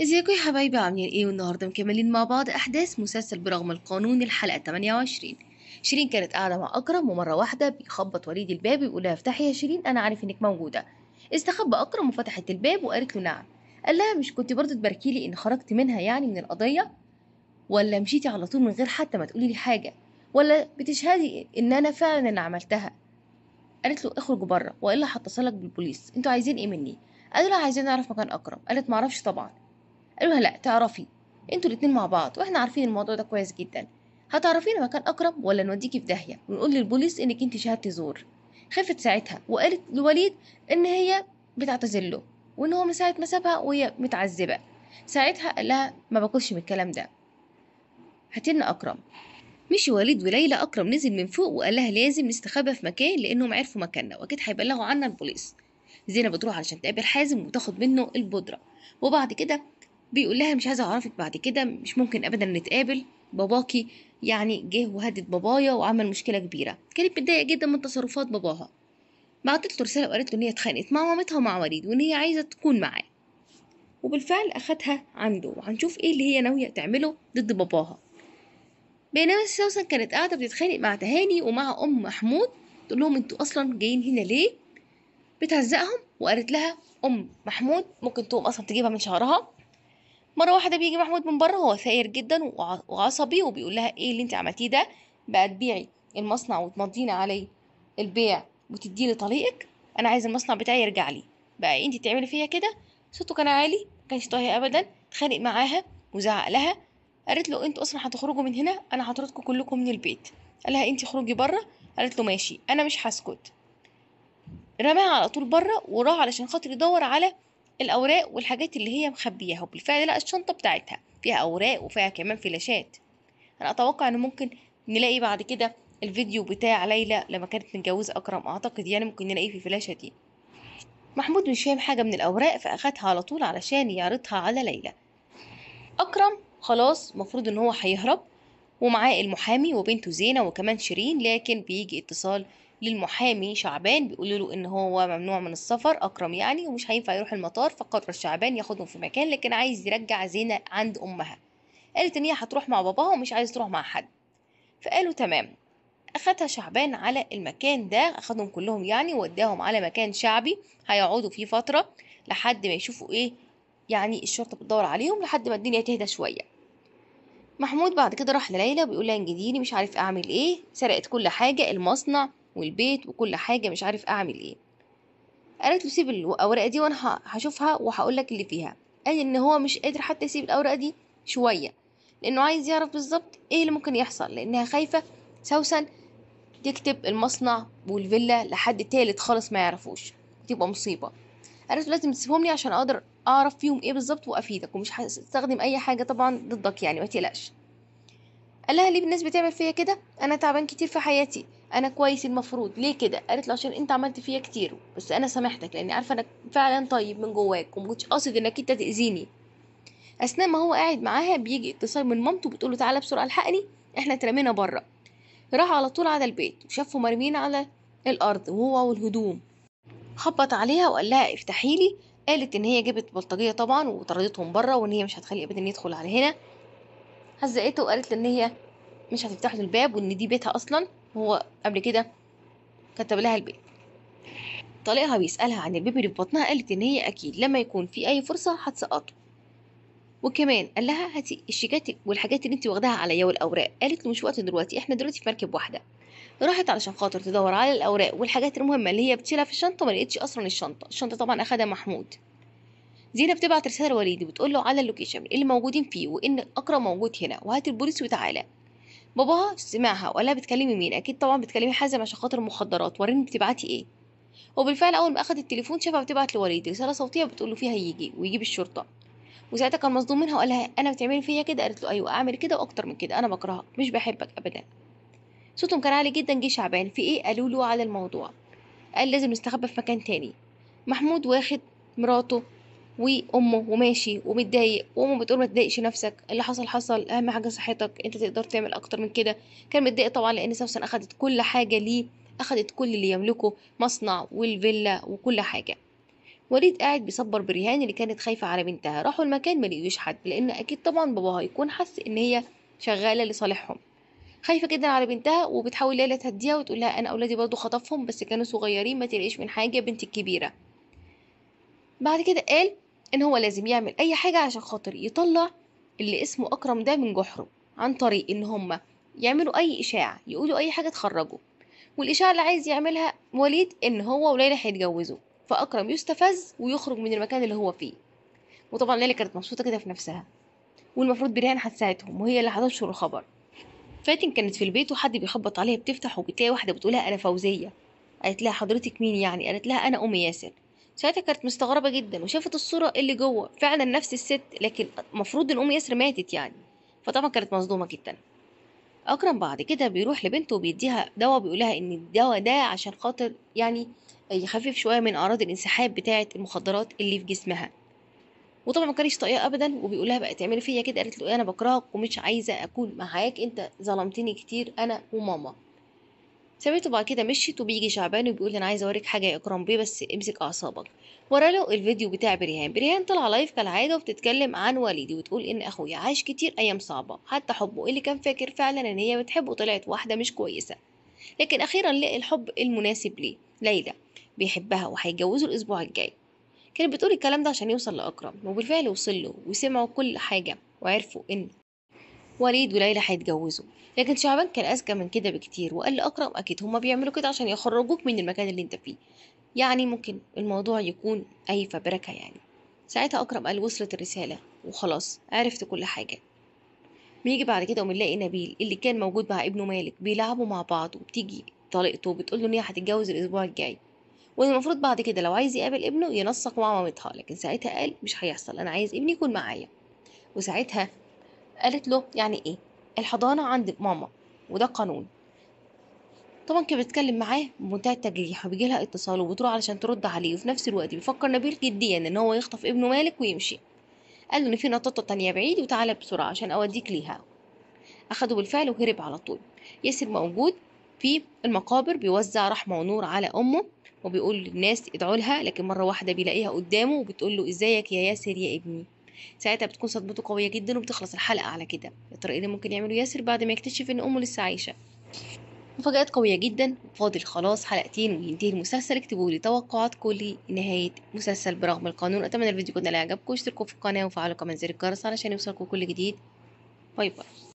ازيكم يا حبايبي عاملين ايه والنهارده مكملين مع بعض احداث مسلسل برغم القانون الحلقه 28 شيرين كانت قاعده مع اكرم ومره واحده بيخبط وليد الباب بيقول لها افتحي يا شيرين انا عارف انك موجوده استخبى اكرم وفتحت الباب وقالت له نعم قال لها مش كنت برضه تباركي لي ان خرجت منها يعني من القضيه ولا مشيتي على طول من غير حتى ما تقولي لي حاجه ولا بتشهدي ان انا فعلا اللي عملتها قالت له اخرج بره والا هتصلك بالبوليس انتوا عايزين ايه مني قالوا لها عايزين نعرف مكان اكرم قالت معرفش طبعا قالوا لا تعرفي انتوا الاتنين مع بعض واحنا عارفين الموضوع ده كويس جدا هتعرفينا مكان اقرب ولا نوديكي في داهيه ونقول للبوليس انك انت شهدتي زور خفت ساعتها وقالت لوليد ان هي بتعتذر له وان هو من ساعه ما سابها وهي متعذبه ساعتها قال لها ما باكلش من الكلام ده هاتلنا اكرم مشي وليد وليلى اكرم نزل من فوق وقال لها لازم نستخبى في مكان لانهم عرفوا مكاننا واكيد هيبلغوا عنا البوليس زينب بتروح علشان تقابل حازم وتاخد منه البودره وبعد كده بيقول لها مش عايزه اعرفك بعد كده مش ممكن ابدا نتقابل باباكي يعني جه وهدد بابايا وعمل مشكله كبيره كانت متضايقه جدا من تصرفات باباها بعتت له رساله وقالت له ان هي اتخانقت مع مامتها ومع وليد وان هي عايزه تكون معاه وبالفعل اخدها عنده وهنشوف ايه اللي هي ناويه تعمله ضد باباها بينما سوسن كانت قاعده بتتخانق مع تهاني ومع ام محمود تقول لهم انتوا اصلا جايين هنا ليه بتهزقهم وقالت لها ام محمود ممكن تقوم اصلا تجيبها من شعرها مرة واحدة بيجي محمود من بره هو ثائر جدا وعصبي وبيقول لها ايه اللي انت عملتيه ده بقى تبيعي المصنع وتمضينا عليه البيع وتدي لي طليقك انا عايز المصنع بتاعي يرجع لي بقى انت تعملي فيها كده صوته كان عالي مكانش طايق ابدا اتخانق معاها وزعق لها قالت له انتوا اصلا هتخرجوا من هنا انا هطردكم كلكم من البيت قالها انت خرجي بره قالت له ماشي انا مش هسكت رماها على طول بره وراح علشان خاطر يدور على الأوراق والحاجات اللي هي مخبيها وبالفعل لقى الشنطة بتاعتها فيها أوراق وفيها كمان فلاشات أنا أتوقع إن ممكن نلاقي بعد كده الفيديو بتاع ليلى لما كانت متجوزة أكرم أعتقد يعني ممكن نلاقيه في فلاشة دي محمود مش فاهم حاجة من الأوراق فأخدها على طول علشان يعرضها على ليلى أكرم خلاص مفروض إن هو هيهرب ومعاه المحامي وبنته زينة وكمان شيرين لكن بيجي اتصال للمحامي شعبان بيقولوا له ان هو ممنوع من السفر اكرم يعني ومش هينفع يروح المطار فقرر شعبان ياخدهم في مكان لكن عايز يرجع زينة عند امها قالت ان هي هتروح مع باباها ومش عايز تروح مع حد فقالوا تمام اخدها شعبان على المكان ده اخدهم كلهم يعني ووداهم على مكان شعبي هيقعدوا فيه فترة لحد ما يشوفوا ايه يعني الشرطة بتدور عليهم لحد ما الدنيا تهدى شوية محمود بعد كده راح لليلى بيقول لها انجديني مش عارف اعمل ايه سرقت كل حاجة المصنع والبيت وكل حاجة مش عارف أعمل إيه قالت له سيب الأوراق دي وأنا هشوفها وهقول لك اللي فيها قال إن هو مش قادر حتى يسيب الأوراق دي شوية لأنه عايز يعرف بالظبط إيه اللي ممكن يحصل لأنها خايفة سوسن تكتب المصنع والفيلا لحد تالت خالص ما يعرفوش تبقى مصيبة قالت لازم تسيبهم لي عشان اقدر اعرف فيهم ايه بالظبط وافيدك ومش هستخدم اي حاجه طبعا ضدك يعني ما تقلقش قال لها ليه الناس بتعمل فيا كده انا تعبان كتير في حياتي انا كويس المفروض ليه كده قالت له عشان انت عملت فيا كتير بس انا سامحتك لاني عارفه انك فعلا طيب من جواك ومكنتش قاصد انك انت تاذيني اثناء ما هو قاعد معاها بيجي اتصال من مامته بتقوله تعالى بسرعه الحقني احنا اترمينا بره راح على طول على البيت وشافه مرمين على الارض وهو والهدوم خبط عليها وقال لها افتحي لي قالت ان هي جابت بلطجيه طبعا وطردتهم بره وان هي مش هتخلي ابدا يدخل على هنا هزقته وقالت له ان هي مش هتفتح له الباب وان دي بيتها اصلا هو قبل كده كتب لها البيت طليقها بيسألها عن البيبي اللي في بطنها قالت إن هي أكيد لما يكون في أي فرصة هتسقطه وكمان قال لها هاتي الشيكات والحاجات اللي انت واخداها عليا والاوراق قالت له مش وقت دلوقتي احنا دلوقتي في مركب واحده راحت علشان خاطر تدور على الاوراق والحاجات المهمه اللي هي بتشيلها في الشنطه ما لقيتش اصلا الشنطه الشنطه طبعا اخدها محمود زينب بتبعت رساله لوليد بتقول له على اللوكيشن اللي موجودين فيه وان اكرم موجود هنا وهات البوليس وتعالى باباها سمعها وقال لها بتكلمي مين اكيد طبعا بتكلمي حازم عشان خاطر المخدرات وريني بتبعتي ايه وبالفعل اول ما اخد التليفون شافها بتبعت لوليد رساله صوتيه بتقول له فيها يجي ويجيب الشرطه وساعتها كان مصدوم منها وقال لها انا بتعملي فيا كده قالت له ايوه اعمل كده واكتر من كده انا بكرهك مش بحبك ابدا صوتهم كان عالي جدا جه شعبان في ايه قالوا له على الموضوع قال لازم نستخبى في مكان تاني محمود واخد مراته وامه وماشي ومتضايق وامه بتقول ما تضايقش نفسك اللي حصل حصل اهم حاجه صحتك انت تقدر تعمل اكتر من كده كان متضايق طبعا لان سوسن اخدت كل حاجه ليه اخدت كل اللي يملكه مصنع والفيلا وكل حاجه وليد قاعد بيصبر بريهان اللي كانت خايفه على بنتها راحوا المكان ما لقيوش حد لان اكيد طبعا باباها هيكون حس ان هي شغاله لصالحهم خايفه جدا على بنتها وبتحاول ليلى تهديها وتقول لها انا اولادي برضو خطفهم بس كانوا صغيرين ما تقلقيش من حاجه بنتي الكبيره بعد كده قال ان هو لازم يعمل اي حاجه عشان خاطر يطلع اللي اسمه اكرم ده من جحره عن طريق ان هما يعملوا اي اشاعه يقولوا اي حاجه تخرجه والاشاعه اللي عايز يعملها وليد ان هو وليلى هيتجوزوا فاكرم يستفز ويخرج من المكان اللي هو فيه وطبعا ليلى كانت مبسوطه كده في نفسها والمفروض بريان هتساعدهم وهي اللي هتنشر الخبر فاتن كانت في البيت وحد بيخبط عليها بتفتح وبتلاقي واحده بتقولها انا فوزيه قالت لها حضرتك مين يعني قالت لها انا ام ياسر ساعتها كانت مستغربة جدا وشافت الصورة اللي جوه فعلا نفس الست لكن المفروض الأم ياسر ماتت يعني فطبعا كانت مصدومة جدا أكرم بعد كده بيروح لبنته وبيديها دواء بيقولها إن الدواء ده عشان خاطر يعني يخفف شوية من أعراض الانسحاب بتاعة المخدرات اللي في جسمها وطبعا ما كانش طايقة ابدا وبيقولها بقى تعملي فيا كده قالت له إيه، انا بكرهك ومش عايزه اكون معاك انت ظلمتني كتير انا وماما سابته بعد كده مشيت وبيجي شعبان وبيقول لي انا عايز اوريك حاجه يا اكرم بيه بس امسك اعصابك وراله الفيديو بتاع بريهان بريهان طلع لايف كالعاده وبتتكلم عن والدي وتقول ان اخويا عاش كتير ايام صعبه حتى حبه اللي كان فاكر فعلا ان هي بتحبه طلعت واحده مش كويسه لكن اخيرا لقى الحب المناسب ليه ليلى بيحبها وهيتجوزوا الاسبوع الجاي كانت بتقول الكلام ده عشان يوصل لاكرم وبالفعل وصل له وسمعوا كل حاجه وعرفوا ان وليد وليلى هيتجوزوا لكن شعبان كان اذكى من كده بكتير وقال لاكرم اكيد هما بيعملوا كده عشان يخرجوك من المكان اللي انت فيه يعني ممكن الموضوع يكون اي فبركه يعني ساعتها اكرم قال وصلت الرساله وخلاص عرفت كل حاجه بيجي بعد كده وبنلاقي نبيل اللي كان موجود مع ابنه مالك بيلعبوا مع بعض وبتيجي طليقته بتقول له ان هي هتتجوز الاسبوع الجاي والمفروض بعد كده لو عايز يقابل ابنه ينسق مع مامتها لكن ساعتها قال مش هيحصل انا عايز ابني يكون معايا وساعتها قالت له يعني ايه الحضانة عند ماما وده قانون طبعا كان بيتكلم معاه بمنتهى التجريح وبيجي لها اتصال وبتروح علشان ترد عليه وفي نفس الوقت بيفكر نبيل جديا ان هو يخطف ابنه مالك ويمشي قال له ان في نطاطة تانية بعيد وتعالى بسرعة عشان اوديك ليها اخده بالفعل وهرب على طول ياسر موجود في المقابر بيوزع رحمة ونور على امه وبيقول للناس ادعوا لها لكن مرة واحدة بيلاقيها قدامه وبتقول له ازيك يا ياسر يا ابني ساعتها بتكون صدمته قويه جدا وبتخلص الحلقه على كده الطريق اللي ممكن يعمله ياسر بعد ما يكتشف ان امه لسه عايشه مفاجآت قوية جدا فاضل خلاص حلقتين وينتهي المسلسل اكتبوا لي توقعاتكم لنهاية مسلسل برغم القانون أتمنى الفيديو يكون عجبكم اشتركوا في القناة وفعلوا كمان زر الجرس علشان يوصلكم كل جديد باي باي